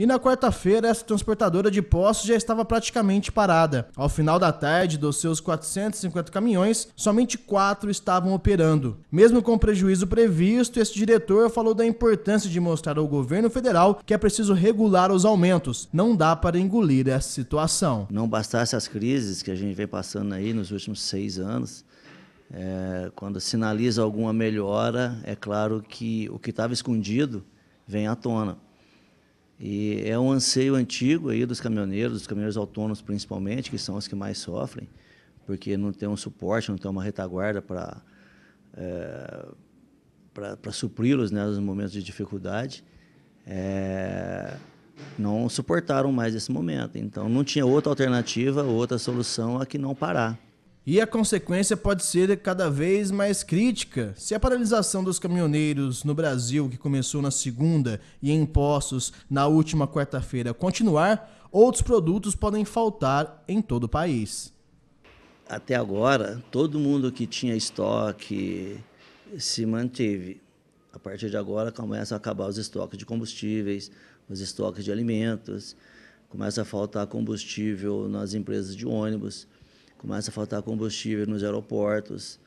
E na quarta-feira, essa transportadora de poços já estava praticamente parada. Ao final da tarde, dos seus 450 caminhões, somente quatro estavam operando. Mesmo com o prejuízo previsto, esse diretor falou da importância de mostrar ao governo federal que é preciso regular os aumentos. Não dá para engolir essa situação. Não bastasse as crises que a gente vem passando aí nos últimos seis anos, é, quando sinaliza alguma melhora, é claro que o que estava escondido vem à tona. E é um anseio antigo aí dos caminhoneiros, dos caminhoneiros autônomos principalmente, que são os que mais sofrem, porque não tem um suporte, não tem uma retaguarda para é, para supri-los né, nos momentos de dificuldade. É, não suportaram mais esse momento. Então, não tinha outra alternativa, outra solução a que não parar. E a consequência pode ser cada vez mais crítica. Se a paralisação dos caminhoneiros no Brasil, que começou na segunda e em postos na última quarta-feira, continuar, outros produtos podem faltar em todo o país. Até agora, todo mundo que tinha estoque se manteve. A partir de agora, começam a acabar os estoques de combustíveis, os estoques de alimentos, começa a faltar combustível nas empresas de ônibus começa a faltar combustível nos aeroportos,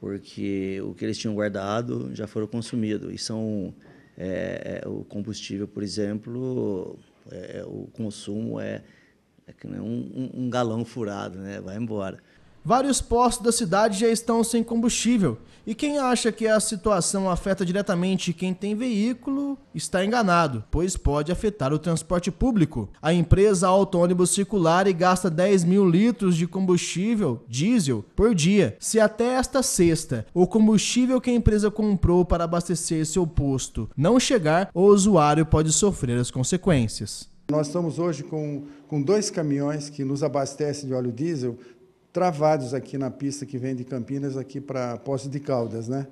porque o que eles tinham guardado já foram consumidos. E são é, é o combustível, por exemplo, é, é, o consumo é, é que nem um, um galão furado, né? Vai embora vários postos da cidade já estão sem combustível. E quem acha que a situação afeta diretamente quem tem veículo está enganado, pois pode afetar o transporte público. A empresa Autônibus Circular e gasta 10 mil litros de combustível diesel por dia. Se até esta sexta o combustível que a empresa comprou para abastecer seu posto não chegar, o usuário pode sofrer as consequências. Nós estamos hoje com, com dois caminhões que nos abastecem de óleo diesel travados aqui na pista que vem de Campinas aqui para Poços de Caldas, né?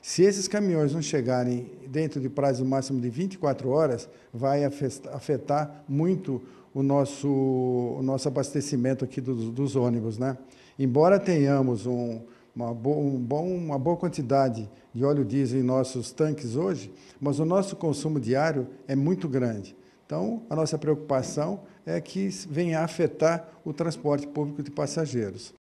Se esses caminhões não chegarem dentro de prazo máximo de 24 horas, vai afetar muito o nosso, o nosso abastecimento aqui dos, dos ônibus. Né? Embora tenhamos um, uma, bo, um bom, uma boa quantidade de óleo diesel em nossos tanques hoje, mas o nosso consumo diário é muito grande. Então, a nossa preocupação é que venha a afetar o transporte público de passageiros.